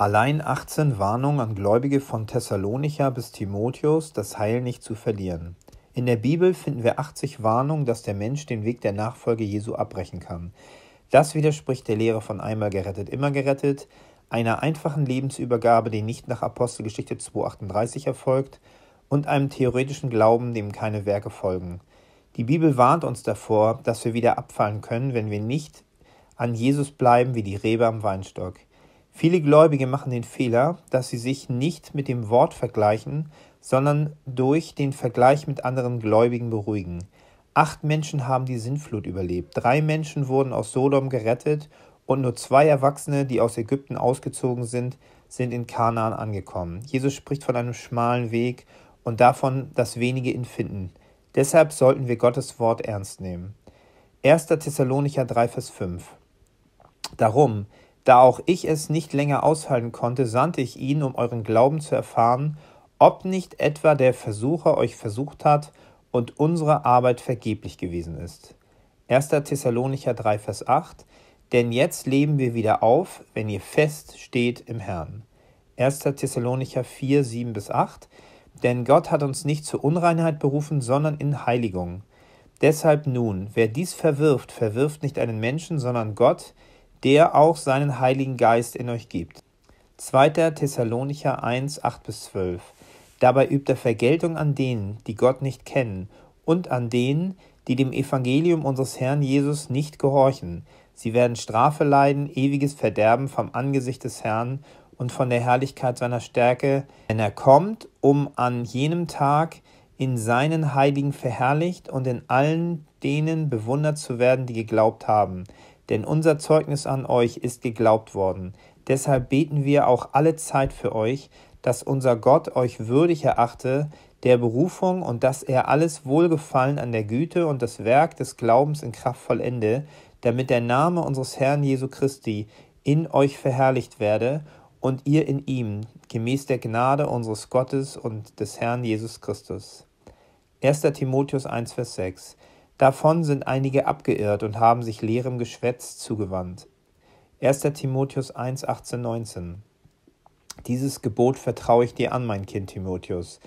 Allein 18 Warnungen an Gläubige von Thessalonicher bis Timotheus, das Heil nicht zu verlieren. In der Bibel finden wir 80 Warnungen, dass der Mensch den Weg der Nachfolge Jesu abbrechen kann. Das widerspricht der Lehre von einmal gerettet, immer gerettet, einer einfachen Lebensübergabe, die nicht nach Apostelgeschichte 2.38 erfolgt, und einem theoretischen Glauben, dem keine Werke folgen. Die Bibel warnt uns davor, dass wir wieder abfallen können, wenn wir nicht an Jesus bleiben wie die Rebe am Weinstock. Viele Gläubige machen den Fehler, dass sie sich nicht mit dem Wort vergleichen, sondern durch den Vergleich mit anderen Gläubigen beruhigen. Acht Menschen haben die Sintflut überlebt, drei Menschen wurden aus Sodom gerettet und nur zwei Erwachsene, die aus Ägypten ausgezogen sind, sind in Kanaan angekommen. Jesus spricht von einem schmalen Weg und davon, dass wenige ihn finden. Deshalb sollten wir Gottes Wort ernst nehmen. 1. Thessalonicher 3, Vers 5. Darum, da auch ich es nicht länger aushalten konnte, sandte ich ihn, um euren Glauben zu erfahren, ob nicht etwa der Versucher euch versucht hat und unsere Arbeit vergeblich gewesen ist. 1. Thessalonicher 3, Vers 8 Denn jetzt leben wir wieder auf, wenn ihr fest steht im Herrn. 1. Thessalonicher 4, 7 bis 8 Denn Gott hat uns nicht zur Unreinheit berufen, sondern in Heiligung. Deshalb nun, wer dies verwirft, verwirft nicht einen Menschen, sondern Gott, der der auch seinen Heiligen Geist in euch gibt. 2. Thessalonicher 1, 8 bis 12. Dabei übt er Vergeltung an denen, die Gott nicht kennen, und an denen, die dem Evangelium unseres Herrn Jesus nicht gehorchen. Sie werden Strafe leiden, ewiges Verderben vom Angesicht des Herrn und von der Herrlichkeit seiner Stärke, wenn er kommt, um an jenem Tag in seinen Heiligen verherrlicht und in allen denen bewundert zu werden, die geglaubt haben denn unser Zeugnis an euch ist geglaubt worden. Deshalb beten wir auch alle Zeit für euch, dass unser Gott euch würdig erachte der Berufung und dass er alles Wohlgefallen an der Güte und das Werk des Glaubens in Kraft vollende, damit der Name unseres Herrn Jesu Christi in euch verherrlicht werde und ihr in ihm, gemäß der Gnade unseres Gottes und des Herrn Jesus Christus. 1. Timotheus 1, Vers 6 Davon sind einige abgeirrt und haben sich leerem Geschwätz zugewandt. 1. Timotheus 1, 18, 19. Dieses Gebot vertraue ich dir an, mein Kind Timotheus,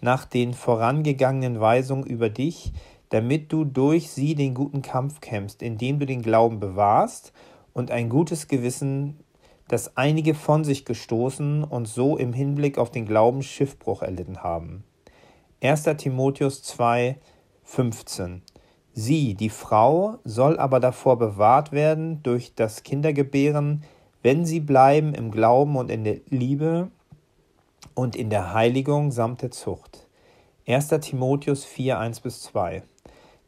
nach den vorangegangenen Weisungen über dich, damit du durch sie den guten Kampf kämpfst, indem du den Glauben bewahrst und ein gutes Gewissen, das einige von sich gestoßen und so im Hinblick auf den Glauben Schiffbruch erlitten haben. 1. Timotheus 2, 15. Sie, die Frau, soll aber davor bewahrt werden durch das Kindergebären, wenn sie bleiben im Glauben und in der Liebe und in der Heiligung samt der Zucht. 1. Timotheus 4, 1 bis 2.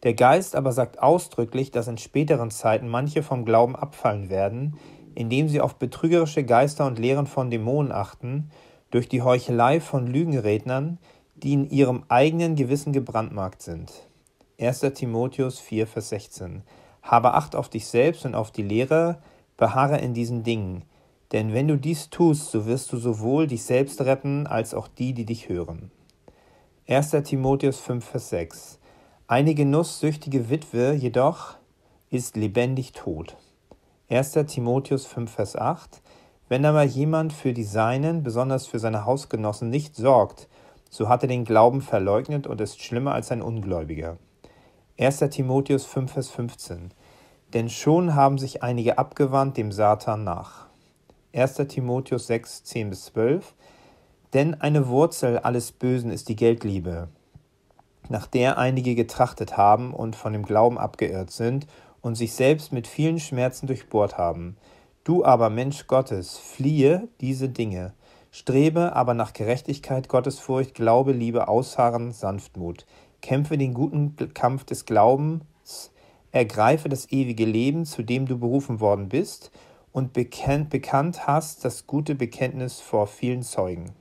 Der Geist aber sagt ausdrücklich, dass in späteren Zeiten manche vom Glauben abfallen werden, indem sie auf betrügerische Geister und Lehren von Dämonen achten, durch die Heuchelei von Lügenrednern, die in ihrem eigenen Gewissen gebrandmarkt sind. 1. Timotheus 4, Vers 16. Habe Acht auf dich selbst und auf die Lehre, beharre in diesen Dingen. Denn wenn du dies tust, so wirst du sowohl dich selbst retten, als auch die, die dich hören. 1. Timotheus 5, Vers 6. Eine genusssüchtige Witwe jedoch ist lebendig tot. 1. Timotheus 5, Vers 8. Wenn aber jemand für die Seinen, besonders für seine Hausgenossen, nicht sorgt, so hat er den Glauben verleugnet und ist schlimmer als ein Ungläubiger. 1. Timotheus 5, Vers 15. Denn schon haben sich einige abgewandt dem Satan nach. 1. Timotheus 6, 10 bis 12. Denn eine Wurzel alles Bösen ist die Geldliebe, nach der einige getrachtet haben und von dem Glauben abgeirrt sind und sich selbst mit vielen Schmerzen durchbohrt haben. Du aber, Mensch Gottes, fliehe diese Dinge. Strebe aber nach Gerechtigkeit, Gottesfurcht, Glaube, Liebe, Ausharren, Sanftmut. Kämpfe den guten Kampf des Glaubens, ergreife das ewige Leben, zu dem du berufen worden bist und bekannt, bekannt hast das gute Bekenntnis vor vielen Zeugen.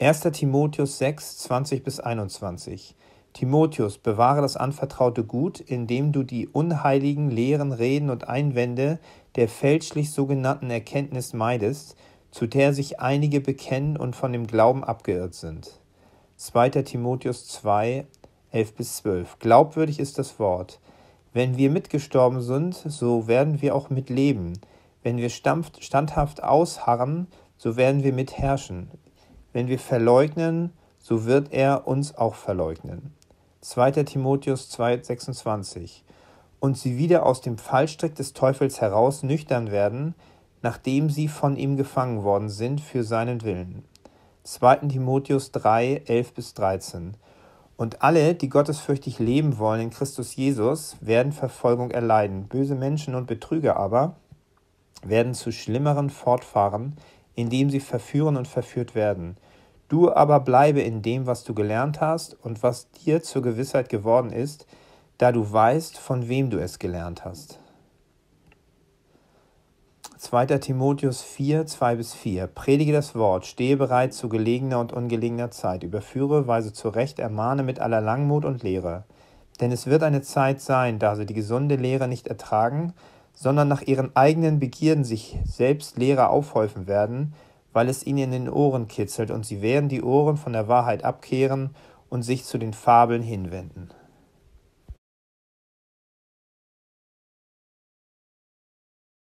1. Timotheus 6, 20 bis 21 Timotheus, bewahre das anvertraute Gut, indem du die unheiligen leeren Reden und Einwände der fälschlich sogenannten Erkenntnis meidest, zu der sich einige bekennen und von dem Glauben abgeirrt sind. 2. Timotheus 2, 11 bis 12. Glaubwürdig ist das Wort. Wenn wir mitgestorben sind, so werden wir auch mitleben. Wenn wir standhaft ausharren, so werden wir mitherrschen. Wenn wir verleugnen, so wird er uns auch verleugnen. 2. Timotheus 2, 26. Und sie wieder aus dem Fallstrick des Teufels heraus nüchtern werden, nachdem sie von ihm gefangen worden sind für seinen Willen. 2. Timotheus 3, 11 bis 13. Und alle, die gottesfürchtig leben wollen in Christus Jesus, werden Verfolgung erleiden. Böse Menschen und Betrüger aber werden zu schlimmeren fortfahren, indem sie verführen und verführt werden. Du aber bleibe in dem, was du gelernt hast und was dir zur Gewissheit geworden ist, da du weißt, von wem du es gelernt hast 2. Timotheus 4, 2 bis 4. Predige das Wort, stehe bereit zu gelegener und ungelegener Zeit, überführe, weise zurecht, ermahne mit aller Langmut und Lehre. Denn es wird eine Zeit sein, da sie die gesunde Lehre nicht ertragen, sondern nach ihren eigenen Begierden sich selbst Lehrer aufhäufen werden, weil es ihnen in den Ohren kitzelt, und sie werden die Ohren von der Wahrheit abkehren und sich zu den Fabeln hinwenden.